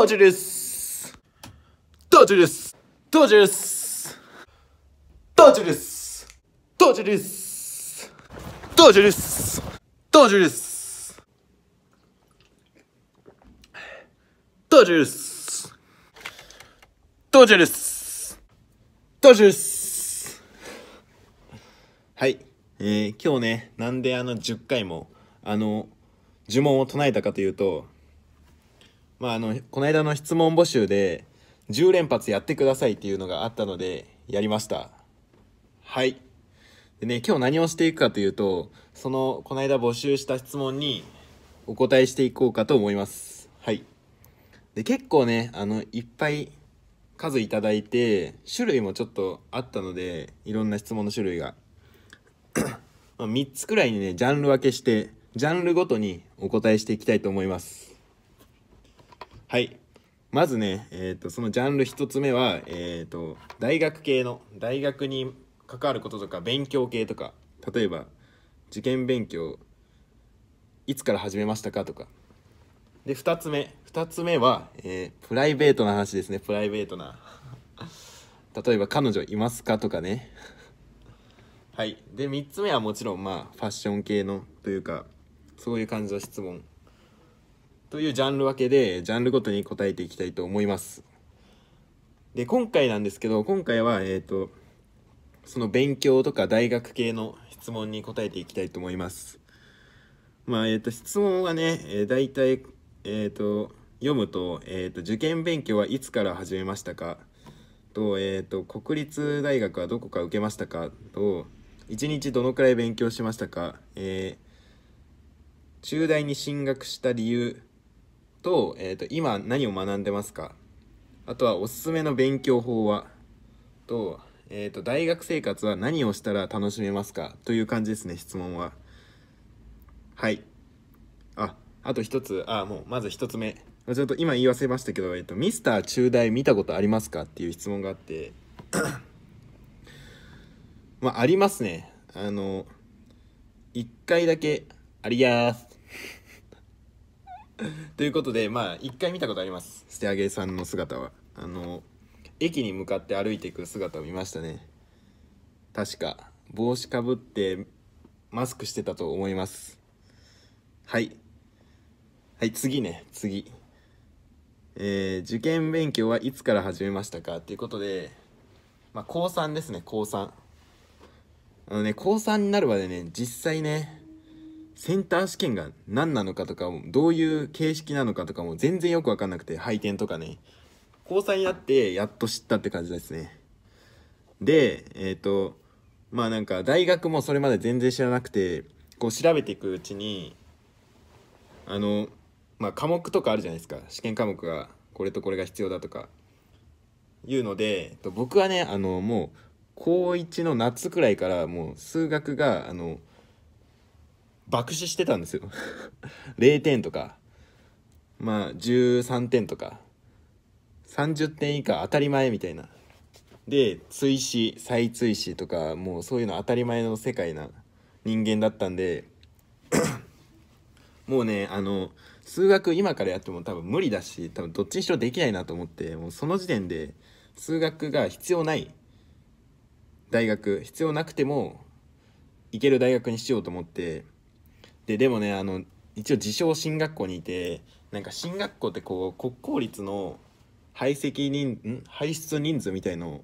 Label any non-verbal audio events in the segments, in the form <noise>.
当時です当時です当時です当時です当時です当時です当時です当時です当時です当時ですはい、えー、今日ねなんであの10回もあの呪文を唱えたかというとまあ、あの、この間の質問募集で、10連発やってくださいっていうのがあったので、やりました。はい。でね、今日何をしていくかというと、その、この間募集した質問にお答えしていこうかと思います。はい。で、結構ね、あの、いっぱい数いただいて、種類もちょっとあったので、いろんな質問の種類が。ま3つくらいにね、ジャンル分けして、ジャンルごとにお答えしていきたいと思います。はい。まずね、えっ、ー、と、そのジャンル1つ目は、えっ、ー、と、大学系の、大学に関わることとか、勉強系とか、例えば、受験勉強、いつから始めましたかとか。で、2つ目、2つ目は、えー、プライベートな話ですね、プライベートな。<laughs> 例えば、彼女いますかとかね。はい。で、3つ目はもちろん、まあ、ファッション系の、というか、そういう感じの質問。というジャンル分けで、ジャンルごとに答えていきたいと思います。で、今回なんですけど、今回は、えっ、ー、と、その勉強とか大学系の質問に答えていきたいと思います。まあ、えっ、ー、と、質問はね、えー、大体、えっ、ー、と、読むと、えっ、と、受験勉強はいつから始めましたかと、えっ、と、国立大学はどこか受けましたかと、一日どのくらい勉強しましたか、え中大に進学した理由と,、えー、と今何を学んでますかあとはおすすめの勉強法はと,、えー、と大学生活は何をしたら楽しめますかという感じですね質問ははいああと一つあもうまず一つ目ちょっと今言わせましたけど、えっ、ー、と、ミスター中大見たことありますかっていう質問があって <coughs> まあ、ありますね。あの、一回だけ、ありやーす <laughs> ということでまあ一回見たことありますステ上げさんの姿はあの駅に向かって歩いていく姿を見ましたね確か帽子かぶってマスクしてたと思いますはいはい次ね次えー、受験勉強はいつから始めましたかということで、まあ、高3ですね高3あのね高3になるまでね実際ねセンター試験が何なのかとかどういう形式なのかとかも全然よく分かんなくて配点とかね交際になってやっと知ったって感じですねでえっ、ー、とまあなんか大学もそれまで全然知らなくてこう調べていくうちにあのまあ科目とかあるじゃないですか試験科目がこれとこれが必要だとかいうので僕はねあのもう高1の夏くらいからもう数学があの爆死してたんですよ0 <laughs> 点とかまあ13点とか30点以下当たり前みたいなで追試再追試とかもうそういうの当たり前の世界な人間だったんで <coughs> もうねあの数学今からやっても多分無理だし多分どっちにしろできないなと思ってもうその時点で数学が必要ない大学必要なくても行ける大学にしようと思ってででもねあの一応自称進学校にいてなんか進学校ってこう国公立の排斥人ん排出人数みたいの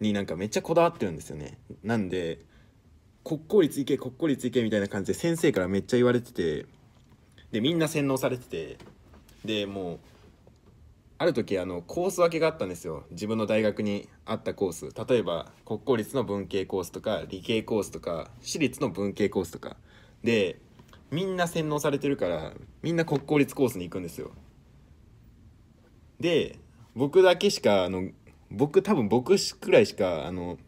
になんかめっちゃこだわってるんですよねなんで国公立行け国公立行けみたいな感じで先生からめっちゃ言われててでみんな洗脳されててでもうある時あのコース分けがあったんですよ自分の大学にあったコース例えば国公立の文系コースとか理系コースとか私立の文系コースとかでみんな洗脳されてるからみんな国公立コースに行くんですよで僕だけしかあの僕多分僕くらいしかあの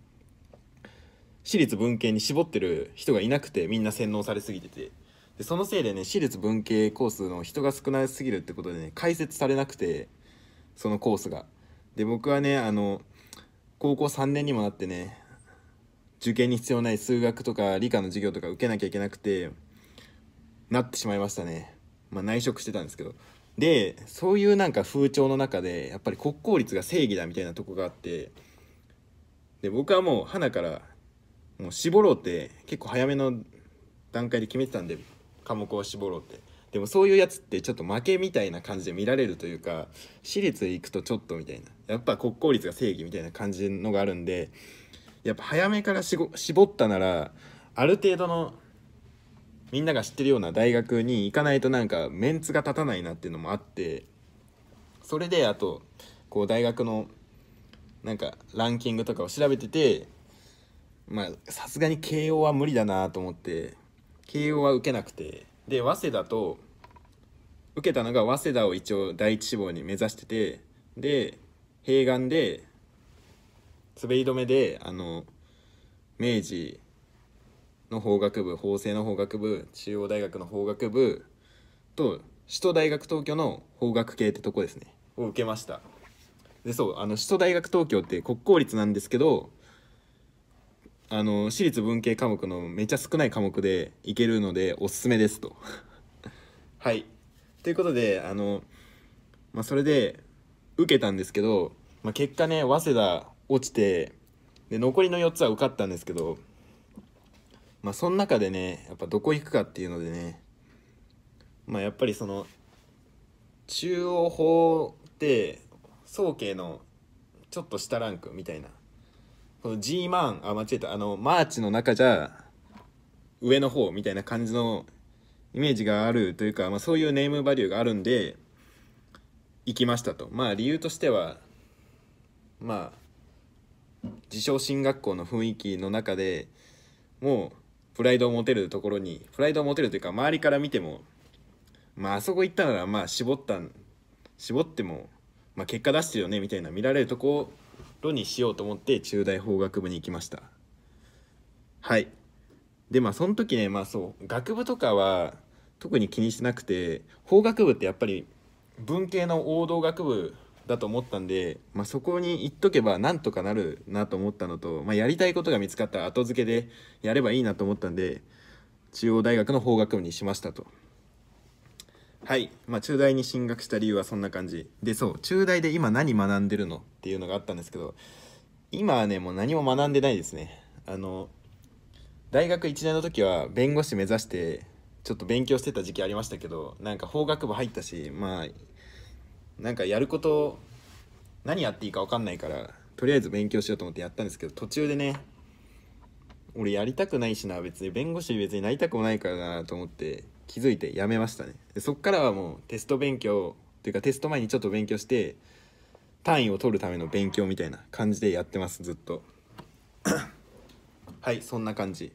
私立文系に絞ってる人がいなくてみんな洗脳されすぎててでそのせいでね私立文系コースの人が少なすぎるってことでね解説されなくてそのコースがで僕はねあの高校3年にもなってね受験に必要ない数学とか理科の授業とか受けなきゃいけなくてなってしまいましたね。まあ、内職してたんですけど。で、そういうなんか風潮の中で、やっぱり国公立が正義だみたいなとこがあって、で、僕はもう、花から、もう絞ろうって、結構早めの段階で決めてたんで、科目を絞ろうって。でもそういうやつってちょっと負けみたいな感じで見られるというか、私立へ行くとちょっとみたいな、やっぱ国公立が正義みたいな感じのがあるんで、やっぱ早めから絞ったなら、ある程度のみんなが知ってるような大学に行かないとなんかメンツが立たないなっていうのもあってそれであとこう大学のなんかランキングとかを調べててまあさすがに慶応は無理だなと思って慶応は受けなくてで早稲田と受けたのが早稲田を一応第一志望に目指しててで併願で滑り止めであの明治の法学部法政の法学部中央大学の法学部と首都大学東京の法学系ってとこですねを受けましたでそうあの首都大学東京って国公立なんですけどあの私立文系科目のめっちゃ少ない科目でいけるのでおすすめですと <laughs> はいということであの、まあ、それで受けたんですけど、まあ、結果ね早稲田落ちてで残りの4つは受かったんですけどまあその中でねやっぱどこ行くかっていうのでねまあやっぱりその中央法って宗慶のちょっと下ランクみたいなこの G マンあ間違えたあのマーチの中じゃ上の方みたいな感じのイメージがあるというか、まあ、そういうネームバリューがあるんで行きましたとまあ理由としてはまあ自称進学校の雰囲気の中でもうプライドを持てるところにプライドを持てるというか周りから見てもまああそこ行ったならまあ絞った絞っても、まあ、結果出してるよねみたいな見られるところにしようと思って中大法学部に行きましたはいでまあその時ねまあそう学部とかは特に気にしてなくて法学部ってやっぱり文系の王道学部だと思ったんで、まあ、そこに行っとけばなんとかなるなと思ったのと、まあ、やりたいことが見つかったら後付けでやればいいなと思ったんで中央大学の法学部にしましたと。はい、まあ、中大に進学した理由はそんな感じでそう中大で今何学んでるのっていうのがあったんですけど今はねもう何も学んでないですねあの大学1年の時は弁護士目指してちょっと勉強してた時期ありましたけどなんか法学部入ったしまあなんかやること何やっていいか分かんないからとりあえず勉強しようと思ってやったんですけど途中でね俺やりたくないしな別に弁護士別になりたくもないからなと思って気づいてやめましたねでそっからはもうテスト勉強っていうかテスト前にちょっと勉強して単位を取るための勉強みたいな感じでやってますずっと <coughs> はいそんな感じ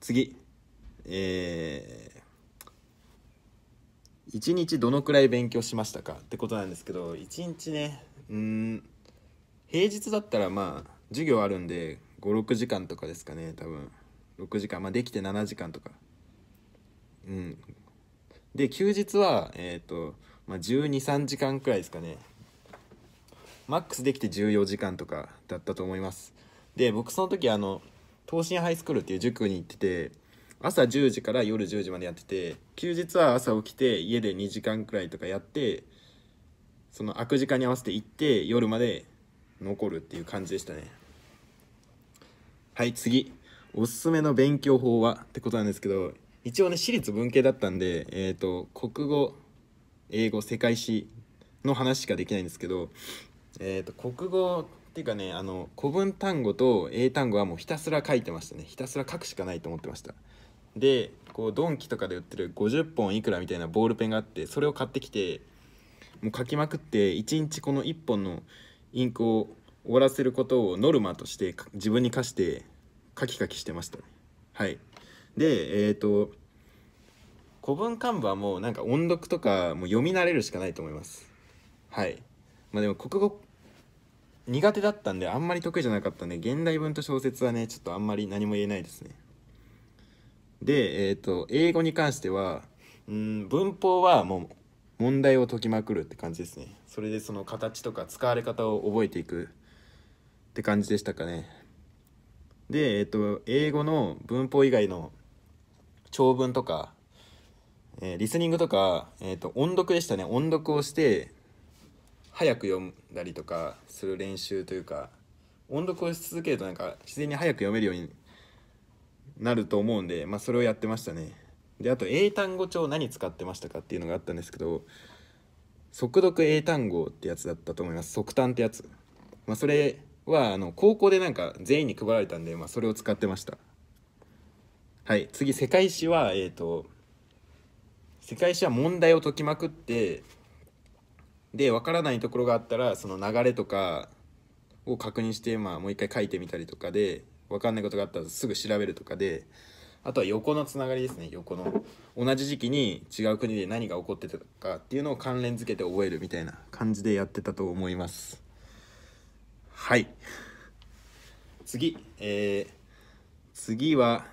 次えー1日どのくらい勉強しましたかってことなんですけど1日ねうん平日だったらまあ授業あるんで56時間とかですかね多分6時間まあできて7時間とかうんで休日はえっ、ー、と、まあ、123時間くらいですかねマックスできて14時間とかだったと思いますで僕その時あの東進ハイスクールっていう塾に行ってて朝10時から夜10時までやってて休日は朝起きて家で2時間くらいとかやってその空く時間に合わせて行って夜まで残るっていう感じでしたねはい次おすすめの勉強法はってことなんですけど一応ね私立文系だったんでえっ、ー、と国語英語世界史の話しかできないんですけどえっ、ー、と国語っていうかねあの古文単語と英単語はもうひたすら書いてましたねひたすら書くしかないと思ってましたでこうドンキとかで売ってる50本いくらみたいなボールペンがあってそれを買ってきてもう書きまくって1日この1本のインクを終わらせることをノルマとして自分に課してカキカキしてましたねはいでえっ、ー、と古文漢部はもうなんか音読とかもう読み慣れるしかないと思いますはいまあでも国語苦手だったんであんまり得意じゃなかったんで現代文と小説はねちょっとあんまり何も言えないですねで、えーと、英語に関してはうん文法はもう問題を解きまくるって感じですねそれでその形とか使われ方を覚えていくって感じでしたかねで、えーと、英語の文法以外の長文とか、えー、リスニングとか、えーと音読でしたね音読をして早く読んだりとかする練習というか音読をし続けるとなんか自然に早く読めるようになると思うんで、まあ、それをやってましたねであと英単語帳何使ってましたかっていうのがあったんですけど速読英単語ってやつだったと思います速単ってやつ、まあ、それはあの高校でなんか全員に配られたんで、まあ、それを使ってましたはい次世界史はえっ、ー、と世界史は問題を解きまくってで分からないところがあったらその流れとかを確認して、まあ、もう一回書いてみたりとかで分かんないことがあったらすぐ調べるとかであとは横のつながりですね横の同じ時期に違う国で何が起こってたかっていうのを関連づけて覚えるみたいな感じでやってたと思いますはい次えー、次は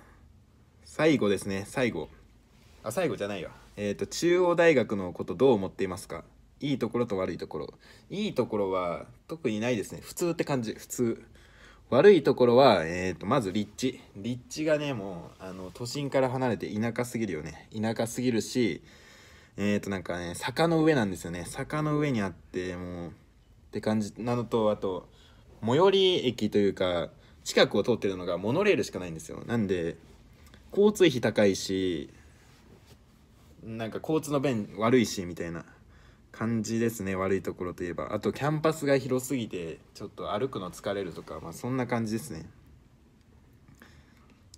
最後ですね最後あ最後じゃないわえっ、ー、と中央大学のことどう思っていますかいいところと悪いところいいところは特にないですね普通って感じ普通悪いところは、えー、とまず立地立地がねもうあの都心から離れて田舎すぎるよね田舎すぎるしえっ、ー、となんかね坂の上なんですよね坂の上にあってもうって感じなのとあと最寄り駅というか近くを通ってるのがモノレールしかないんですよなんで交通費高いしなんか交通の便悪いしみたいな感じですね悪いところといえばあとキャンパスが広すぎてちょっと歩くの疲れるとか、まあ、そんな感じですね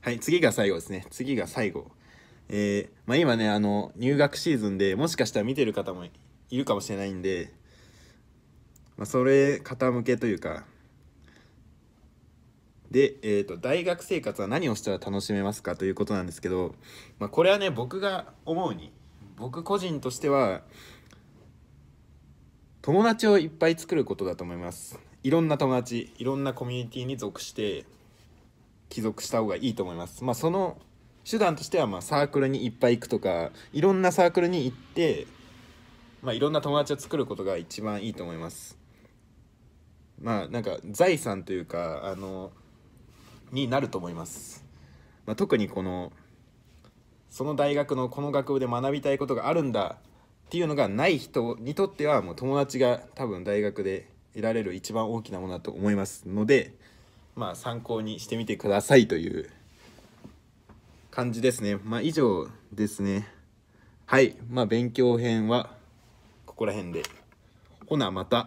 はい次が最後ですね次が最後えー、まあ、今ねあの入学シーズンでもしかしたら見てる方もいるかもしれないんで、まあ、それ方向けというかで、えーと、と大学生活は何をしたら楽しめますかということなんですけど、まあ、これはね僕が思うに僕個人としては友達をいっぱい作ることだと思いますいろんな友達いろんなコミュニティに属して帰属した方がいいと思いますまあその手段としてはまサークルにいっぱい行くとかいろんなサークルに行ってまあいろんな友達を作ることが一番いいと思いますまあなんか財産というかあのになると思います、まあ、特にこのその大学のこの学部で学びたいことがあるんだっていうのがない人にとってはもう友達が多分大学で得られる一番大きなものだと思いますのでまあ参考にしてみてくださいという感じですねまあ以上ですねはいまあ勉強編はここら辺でほなまた